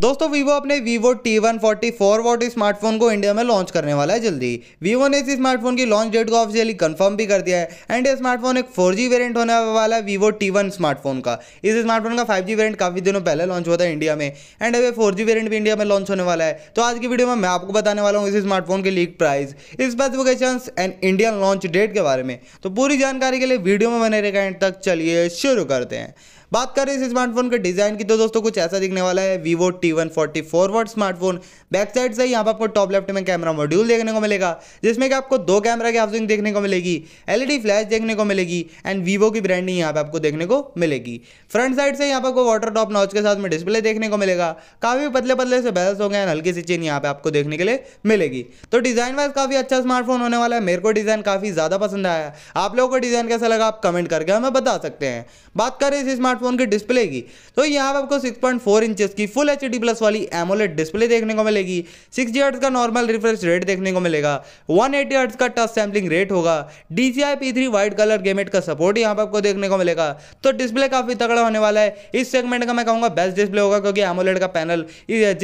दोस्तों वीवो अपने Vivo T one forty four watt smartphone को इंडिया में लॉन्च करने वाला है जल्दी वीवो ने इस स्मार्टफोन की लॉन्च डेट को ऑफिशियली कंफर्म भी कर दिया है एंड ये स्मार्टफोन एक फोर जी वेरियंट होने वाला है वीवो टी वन स्मार्टफोन का इस स्मार्टफोन का फाइव जी काफी दिनों पहले लॉन्च हुआ था इंडिया में एंड अभी फोर जी वेरियंट भी इंडिया में लॉन्च होने वाला है तो आज की वीडियो में मैं आपको बताने वाला हूँ इस स्मार्टफोन के leak price specification and Indian launch date के बारे में तो पूरी जानकारी के लिए वीडियो में बने रहेगा एंड तक चलिए शुरू करते हैं बात करें इस स्मार्टफोन के डिज़ाइन की तो दोस्तों कुछ ऐसा दिखने वाला है Vivo T one forty forward smartphone back side से यहाँ पर आपको टॉप लेफ्ट में कैमरा मॉड्यूल देखने को मिलेगा जिसमें कि आपको दो कैमरा की हाउसिंग देखने को मिलेगी एलईडी फ्लैश e देखने को मिलेगी एंड वीवो की ब्रांडिंग यहाँ पे आपको देखने को मिलेगी फ्रंट साइड से यहाँ पर आपको वाटर टॉप नॉच के साथ में डिस्प्ले देखने को मिलेगा काफ़ी पतले पतले से बैल्स हो गए हल्की सी चीन यहाँ पे आपको देखने के लिए मिलेगी तो डिज़ाइन वाइज काफ़ी अच्छा स्मार्टफोन होने वाला है मेरे को डिज़ाइन काफ़ी ज़्यादा पसंद आया आप लोगों को डिज़ाइन कैसा लगा आप कमेंट करके हमें बता सकते हैं बात करें इस स्मार्टफोन स्मार्टफोन की डिस्प्ले की तो यहाँ पर आपको सिक्स पॉइंट फोर इंचज की फुल एच डी प्लस वाली एमोलेट डिस्प्ले देखने को मिलेगी सिक्स जी का नॉर्मल रिफ्रेश रेट देखने को मिलेगा वन एटी का टच सैम्पलिंग रेट होगा D C I P three wide colour gamut का सपोर्ट यहाँ पर आपको देखने को मिलेगा तो डिस्प्ले काफ़ी तगड़ा होने वाला है इस सेगमेंट का मैं कहूँगा बेस्ट डिस्प्ले होगा क्योंकि एमोलेट का पैनल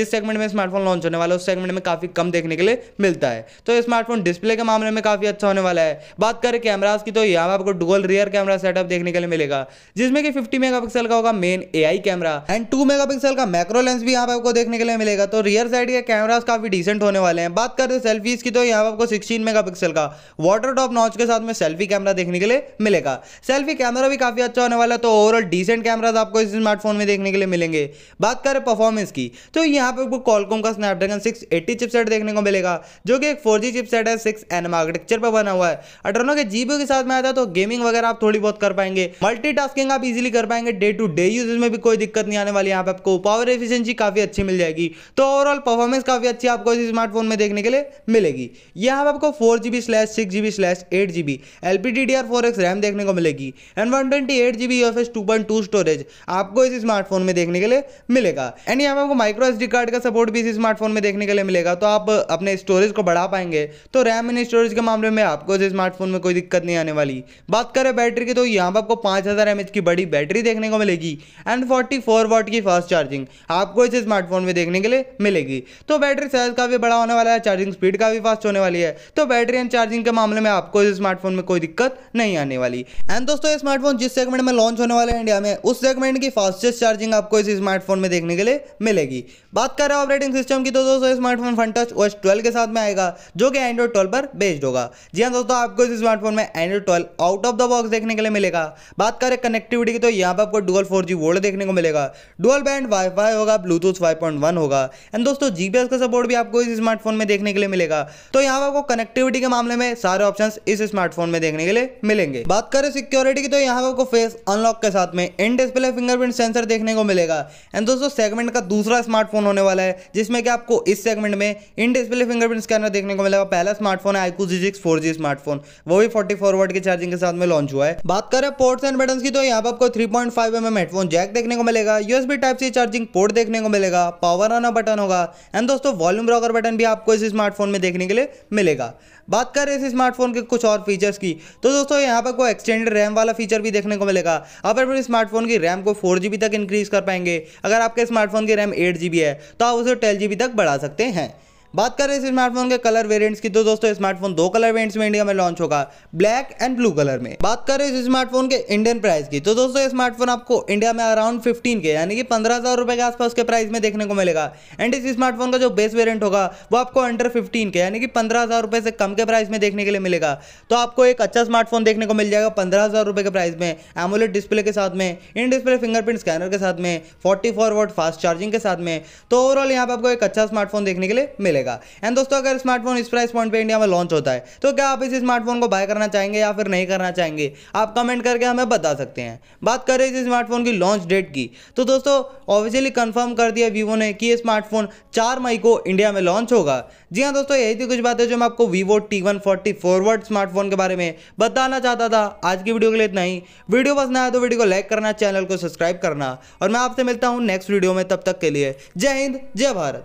जिस सेगमेंट में स्मार्टफोन लॉन्च होने वाला है उस सेगमेंट में काफ़ी कम देखने के लिए मिलता है तो स्मार्टफोन डिस्प्ले के मामले में काफ़ी अच्छा होने वाला है बात करें कैमराज की तो यहाँ आपको डुअल रियर कैमरा सेटअप देखने के लिए मिलेगा जिसमें कि फिफ्टी मेगा मेगापिक्सल का होगा main AI camera and two megapixel का मैक्रो लेंस भी यहाँ पे आपको देखने के लिए मिलेगा तो रियर साइड के कैमराज काफी डिसेंट होने वाले हैं बात करते हैं सेल्फीज की तो यहाँ पे आपको सिक्सटीन मेगा का वाटर टॉप नॉच के साथ में सेल्फी कैमरा देखने के लिए मिलेगा सेल्फी कैमरा भी काफी अच्छा होने वाला है तो ओवरऑल डिसेंट कैमराज आपको इस स्मार्टफोन में देखने के लिए मिलेंगे बात करें परफॉर्मेंस की तो यहाँ पे आपको कॉलकॉम का स्नैपड्रैगन सिक्स एट्टी चिपसेट देखने को मिलेगा जो कि एक फोर जी चिपसेट है सिक्स एनम आर्किटेक्चर पर बना हुआ है अटरनो के जीबी के साथ में आता है तो गेमिंग वगैरह आप थोड़ी बहुत कर पाएंगे मल्टी आप इजिली कर पाएंगे डे टू डे यूज में भी कोई दिक्कत नहीं आने वाली यहाँ पे आपको पावर एफिशिएंसी काफ़ी अच्छी मिल जाएगी तो ओवरऑल परफॉर्मेंस काफ़ी अच्छी आपको इस स्मार्टफोन में देखने के लिए मिलेगी यहाँ पे आपको four G B slash six G B slash eight G B L P D D R four X RAM देखने को मिलेगी and one twenty eight G B F S two point two storage आपको इस smartphone में देखने के लिए मिलेगा एंड यहाँ पे आपको माइक्रो एस डी कार्ड का सपोर्ट भी इस स्मार्टफोन में देखने के लिए मिलेगा तो आप अपने स्टोरेज को बढ़ा पाएंगे तो रैम एंड स्टोरेज के मामले में आपको इस स्मार्टफोन में कोई दिक्कत नहीं आने वाली बात करें बैटरी की तो यहाँ पर आपको पाँच हज़ार एम की बड़ी बैटरी देखने देखने को मिलेगी एंड 44 वॉट की फास्ट चार्जिंग आपको इस स्मार्टफोन में देखने के लिए मिलेगी तो बैटरी साइज का भी बड़ा होने वाला है चार्जिंग स्पीड का भी फास्ट होने वाली है तो बैटरी एंड चार्जिंग के मामले में आपको इस स्मार्टफोन में कोई दिक्कत नहीं आने वाली एंड दोस्तों ये स्मार्टफोन जिस सेगमेंट में लॉन्च होने वाला है इंडिया में उस सेगमेंट की फास्टेस्ट चार्जिंग आपको इस स्मार्टफोन में देखने के लिए मिलेगी बात कर रहे हैं ऑपरेटिंग सिस्टम की तो दोस्तों स्मार्टफोन फन टच ओएस 12 के साथ में आएगा जो कि एंड्रॉइड 12 पर बेस्ड होगा जी हाँ दोस्तों आपको इस स्मार्टफोन में Android 12 out of the box देखने के लिए मिलेगा बात करें कनेक्टिविटी की तो यहाँ पर आपको डुअल फोर जी वोल्ड देखने को मिलेगा डुअल बैंड वाईफाई होगा ब्लूटूथ फाइव पॉइंट वन होगा एंड दोस्तों जीपीएस का सपोर्ट भी आपको इस स्मार्टफोन में देखने के लिए मिलेगा तो यहाँ आपको कनेक्टिविटी के मामले में सारे ऑप्शन इस स्मार्टफोन में देखने के लिए मिलेंगे बात करें सिक्योरिटी की तो यहाँ आपको फेस अनलॉक के साथ में इन डिस्प्ले फिंगरप्रिंट सेंसर देखने को मिलेगा एंड दोस्तों सेगमेंट का दूसरा स्मार्टफोन होने वाला है जिसमें कि आपको इस सेगमेंट में इन डिस्प्ले फिंगरप्रिंट स्कैनर देखने को मिलेगा पहला स्मार्टफोन है iQOO Z six four G smartphone वो भी फोर्टी फोर वर्ड के चार्जिंग के साथ में लॉन्च हुआ है बात करें पोर्ट्स एंड बटन की तो यहाँ पर आपको three point five M M headphone jack देखने को मिलेगा USB type C charging port देखने को मिलेगा पावर ऑन बटन होगा एंड दोस्तों वॉल्यूम ब्रॉकर बटन भी आपको इस स्मार्टफोन में देखने के लिए मिलेगा बात करें इस स्मार्टफोन के कुछ और फीचर्स की तो दोस्तों यहाँ पर कोई एक्सटेंडेड रैम वाला फीचर भी देखने को मिलेगा आप अपने स्मार्टफोन की रैम को फोर जी तक इंक्रीज कर पाएंगे अगर आपके स्मार्टफोन की रैम एट जी है तो आप उसे जी तक बढ़ा सकते हैं बात करें इस स्मार्टफोन के कलर वेरिएंट्स की तो दोस्तों स्मार्टफोन दो कलर वेरिएंट्स में इंडिया में लॉन्च होगा ब्लैक एंड ब्लू कलर में बात करें इस स्मार्टफोन के इंडियन प्राइस की तो दोस्तों स्मार्टफोन आपको इंडिया में अराउंड फिफ्टीन के यानी कि पंद्रह हजार रुपए के आसपास के प्राइस में देखने को मिलेगा एंड इस स्मार्टफोन का जो बेस वेरियंट होगा वो आपको अंडर फिफ्टीन के यानी कि पंद्रह हजार रुपए से कम के प्राइस में देखने के लिए मिलेगा तो आपको एक अच्छा स्मार्टफोन देखने को मिल जाएगा पंद्रह हजार रुपए के प्राइस में एमोलेट डिस्प्ले के साथ में इन डिस्प्ले फिंगरप्रिंट स्कैनर के साथ में forty four watt fast charging के साथ में तो ओवरऑल यहाँ पर आपको एक अच्छा स्मार्टफोन देखने के लिए मिलेगा जाएगा एंड दोस्तों अगर स्मार्टफोन इस प्राइस पॉइंट पर इंडिया में लॉन्च होता है तो क्या आप इस स्मार्टफोन को बाय करना चाहेंगे या फिर नहीं करना चाहेंगे आप कमेंट करके हमें बता सकते हैं बात करें इस स्मार्टफोन की लॉन्च डेट की तो दोस्तों ऑफिशियली कन्फर्म कर दिया वीवो ने कि ये स्मार्टफोन चार मई को इंडिया में लॉन्च होगा जी हाँ दोस्तों यही थी कुछ बातें जो मैं आपको Vivo T one forward smartphone के बारे में बताना चाहता था आज की वीडियो के लिए इतना ही वीडियो पसंद आया तो वीडियो को लाइक करना चैनल को सब्सक्राइब करना और मैं आपसे मिलता हूँ नेक्स्ट वीडियो में तब तक के लिए जय हिंद जय भारत